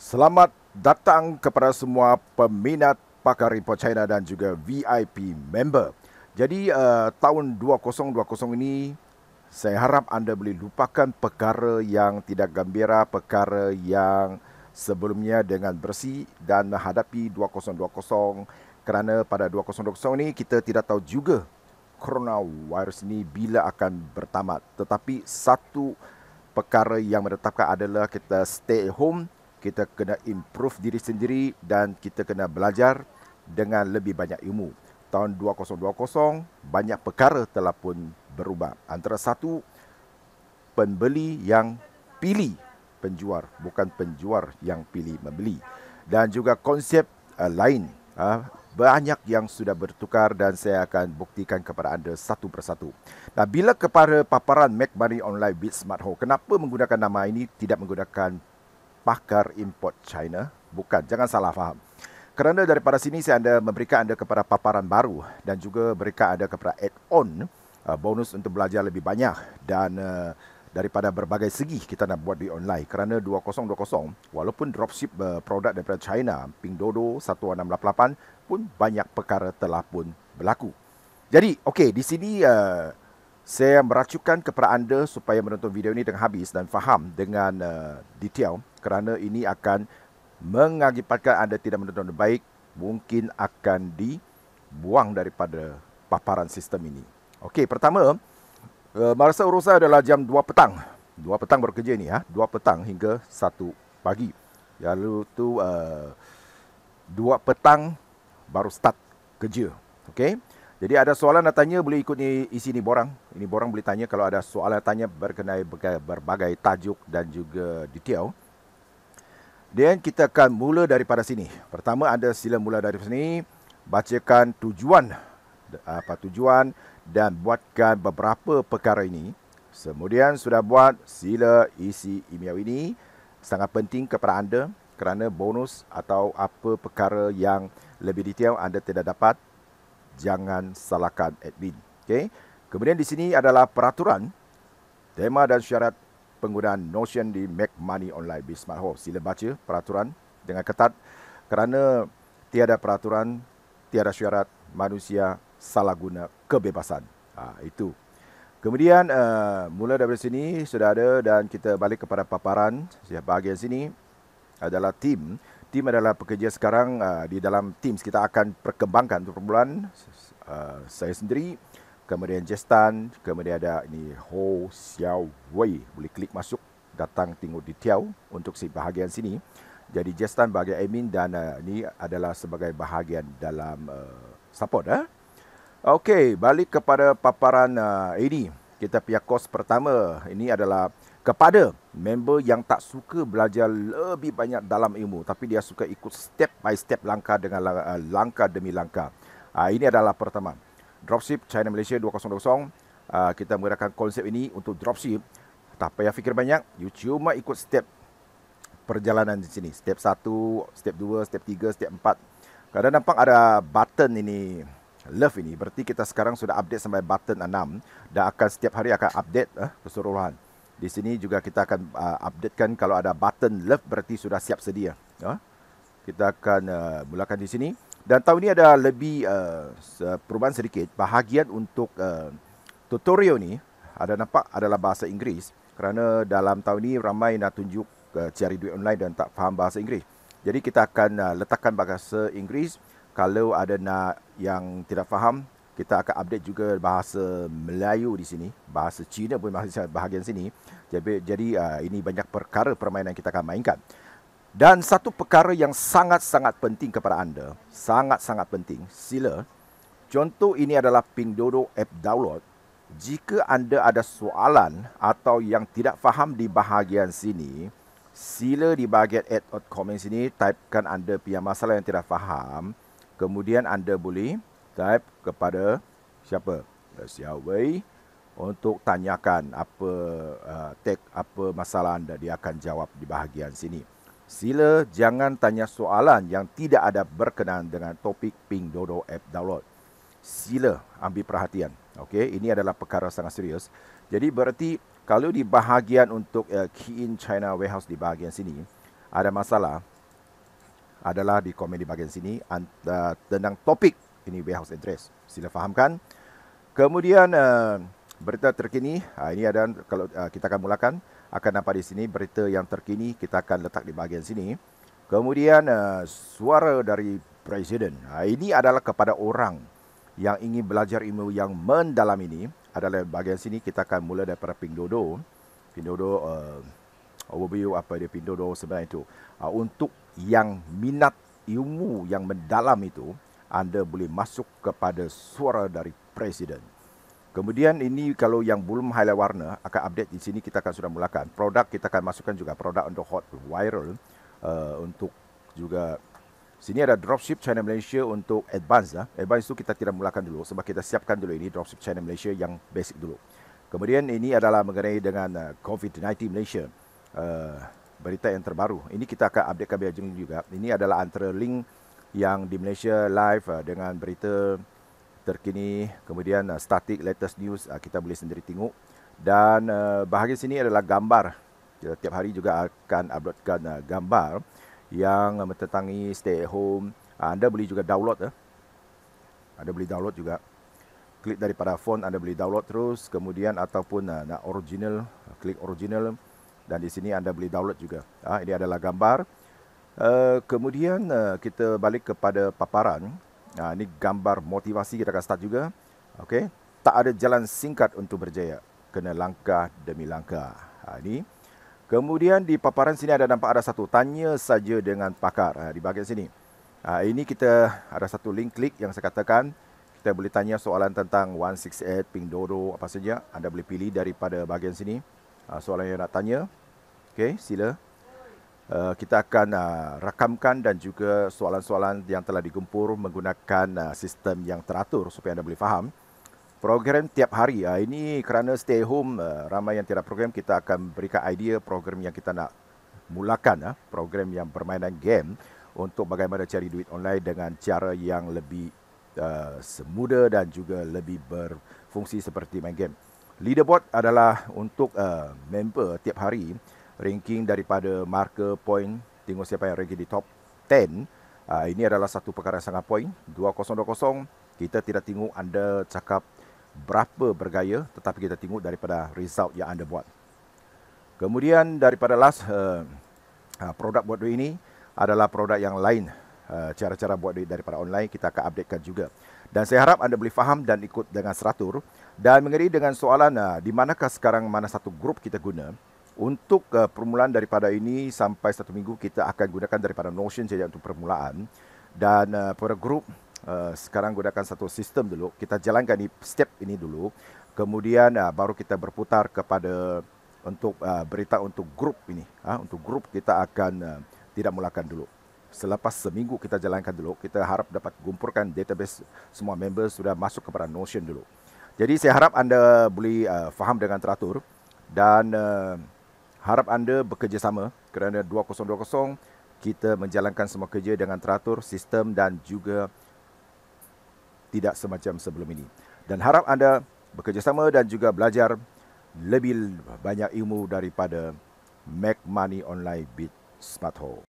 Selamat datang kepada semua peminat pakar import China dan juga VIP member. Jadi uh, tahun 2020 ini saya harap anda boleh lupakan perkara yang tidak gembira, perkara yang sebelumnya dengan bersih dan menghadapi 2020 kerana pada 2020 ini kita tidak tahu juga coronavirus ini bila akan bertamat. Tetapi satu perkara yang menetapkan adalah kita stay at home kita kena improve diri sendiri dan kita kena belajar dengan lebih banyak ilmu. Tahun 2020, banyak perkara telah pun berubah. Antara satu, pembeli yang pilih penjual, bukan penjual yang pilih membeli. Dan juga konsep uh, lain, uh, banyak yang sudah bertukar dan saya akan buktikan kepada anda satu persatu. Nah, bila kepada paparan Mac Money Online with Smart Home, kenapa menggunakan nama ini tidak menggunakan pakar import China? Bukan, jangan salah faham. Kerana daripada sini saya anda memberikan anda kepada paparan baru dan juga berikan anda kepada add-on uh, bonus untuk belajar lebih banyak dan uh, daripada berbagai segi kita nak buat di online kerana 2020 walaupun dropship uh, produk daripada China Pingdodo 1688 pun banyak perkara telah pun berlaku. Jadi okey di sini uh, saya meracukan kepada anda supaya menonton video ini dengan habis dan faham dengan uh, detail kerana ini akan mengakibatkan anda tidak menonton baik mungkin akan dibuang daripada paparan sistem ini. Okey, pertama, uh, masa urusan adalah jam 2 petang. 2 petang baru kerja ni ya, ha? 2 petang hingga 1 pagi. Lalu tu uh, eh, 2 petang baru start kerja. Okey. Jadi ada soalan nak tanya boleh ikut ni isi ni borang. Ini borang boleh tanya kalau ada soalan tanya berkenai berbagai tajuk dan juga detail. Dan kita akan mula daripada sini. Pertama anda sila mula dari sini bacakan tujuan apa tujuan dan buatkan beberapa perkara ini. Kemudian sudah buat sila isi email ini sangat penting kepada anda kerana bonus atau apa perkara yang lebih detail anda tidak dapat jangan salahkan admin. Okay. Kemudian di sini adalah peraturan tema dan syarat penggunaan Notion di Make Money Online di Smart Home. Sila baca peraturan dengan ketat kerana tiada peraturan, tiada syarat, manusia salah guna kebebasan. Ha, itu. Kemudian uh, mula dari sini sudah ada dan kita balik kepada paparan bahagian sini adalah tim tim adalah pekerja sekarang uh, di dalam tim kita akan perkembangkan untuk permulaan uh, saya sendiri kemudian Jestan kemudian ada ini Ho Xiao Wei boleh klik masuk datang tengok di Tiau untuk si bahagian sini jadi Jestan bahagian admin dan uh, ini adalah sebagai bahagian dalam uh, support eh? Okey, balik kepada paparan uh, ini. Kita pihak kos pertama. Ini adalah kepada member yang tak suka belajar lebih banyak dalam ilmu tapi dia suka ikut step by step langkah dengan eh, langkah demi langkah. Ah, ini adalah pertama. Dropship China Malaysia 2020 ah, kita menggunakan konsep ini untuk dropship. Tak payah fikir banyak, you cuma ikut step perjalanan di sini. Step 1, step 2, step 3, step 4. Kadang nampak ada button ini love ini berarti kita sekarang sudah update sampai button 6 dan akan setiap hari akan update eh, keseluruhan. Di sini juga kita akan uh, updatekan kalau ada button love berarti sudah siap sedia. Uh, kita akan uh, mulakan di sini. Dan tahun ini ada lebih uh, perubahan sedikit. Bahagian untuk uh, tutorial ni ada nampak adalah bahasa Inggeris. Kerana dalam tahun ini ramai nak tunjuk uh, cari duit online dan tak faham bahasa Inggeris. Jadi kita akan uh, letakkan bahasa Inggeris. Kalau ada nak yang tidak faham, kita akan update juga bahasa Melayu di sini, bahasa Cina pun masih bahagian sini. Jadi, jadi uh, ini banyak perkara permainan yang kita akan mainkan. Dan satu perkara yang sangat-sangat penting kepada anda, sangat-sangat penting, sila. Contoh ini adalah Pingdodo app download. Jika anda ada soalan atau yang tidak faham di bahagian sini, sila di bahagian add out comment sini typekan anda punya masalah yang tidak faham. Kemudian anda boleh Skype kepada siapa? Xiaowei eh, untuk tanyakan apa uh, eh, tag apa masalah anda dia akan jawab di bahagian sini. Sila jangan tanya soalan yang tidak ada berkenaan dengan topik Ping Dodo app download. Sila ambil perhatian. Okey, ini adalah perkara sangat serius. Jadi berarti kalau di bahagian untuk uh, Key in China Warehouse di bahagian sini ada masalah adalah di komen di bahagian sini uh, tentang topik ini warehouse address. Sila fahamkan. Kemudian uh, berita terkini, uh, ini ada kalau uh, kita akan mulakan akan nampak di sini berita yang terkini kita akan letak di bahagian sini. Kemudian uh, suara dari presiden. Uh, ini adalah kepada orang yang ingin belajar ilmu yang mendalam ini adalah bahagian sini kita akan mula daripada Ping Pindodo. Pindodo uh, eh, overview apa dia Pindodo sebenarnya itu. untuk yang minat ilmu yang mendalam itu anda boleh masuk kepada suara dari presiden. Kemudian ini kalau yang belum highlight warna akan update di sini kita akan sudah mulakan. Produk kita akan masukkan juga produk untuk hot viral uh, untuk juga sini ada dropship China Malaysia untuk advance lah. Advance itu kita tidak mulakan dulu sebab kita siapkan dulu ini dropship China Malaysia yang basic dulu. Kemudian ini adalah mengenai dengan eh, COVID-19 Malaysia. Uh, berita yang terbaru. Ini kita akan update ke juga. Ini adalah antara link yang di Malaysia live uh, dengan berita terkini kemudian uh, static latest news uh, kita boleh sendiri tengok dan uh, bahagian sini adalah gambar kita tiap hari juga akan uploadkan gambar yang uh, stay at home anda boleh juga download uh. anda boleh download juga klik daripada phone anda boleh download terus kemudian ataupun nak original klik original dan di sini anda boleh download juga ini adalah gambar Eh, kemudian uh, kita balik kepada paparan. Uh, ini gambar motivasi kita akan start juga. Okey, tak ada jalan singkat untuk berjaya. Kena langkah demi langkah. Uh, ini. Kemudian di paparan sini ada nampak ada satu tanya saja dengan pakar uh, di bahagian sini. Uh, ini kita ada satu link klik yang saya katakan kita boleh tanya soalan tentang 168 ping dodo apa saja anda boleh pilih daripada bahagian sini uh, soalan yang nak tanya. Okey, sila. Eh, kita akan uh, rakamkan dan juga soalan-soalan yang telah digempur menggunakan uh, sistem yang teratur supaya anda boleh faham. Program tiap hari, uh, ini kerana stay home, uh, ramai yang tidak program, kita akan berikan idea program yang kita nak mulakan, uh, program yang permainan game untuk bagaimana cari duit online dengan cara yang lebih uh, semuda dan juga lebih berfungsi seperti main game. Leaderboard adalah untuk uh, member tiap hari ranking daripada marker point tengok siapa yang ranking di top 10 uh, ah, ini adalah satu perkara yang sangat poin 2020 kita tidak tengok anda cakap berapa bergaya tetapi kita tengok daripada result yang anda buat kemudian daripada last uh, uh, produk buat duit ini adalah produk yang lain uh, cara-cara buat duit daripada online kita akan updatekan juga dan saya harap anda boleh faham dan ikut dengan seratur dan mengenai dengan soalan uh, di manakah sekarang mana satu grup kita guna untuk uh, permulaan daripada ini sampai satu minggu kita akan gunakan daripada Notion saja untuk permulaan dan uh, per grup uh, sekarang gunakan satu sistem dulu kita jalankan di step ini dulu kemudian uh, baru kita berputar kepada untuk uh, berita untuk grup ini uh, untuk grup kita akan uh, tidak mulakan dulu selepas seminggu kita jalankan dulu kita harap dapat gumpurkan database semua member sudah masuk kepada Notion dulu jadi saya harap anda boleh uh, faham dengan teratur dan uh, Harap anda bekerjasama kerana 2020 kita menjalankan semua kerja dengan teratur, sistem dan juga tidak semacam sebelum ini. Dan harap anda bekerjasama dan juga belajar lebih banyak ilmu daripada Make Money Online Bit Smart Home.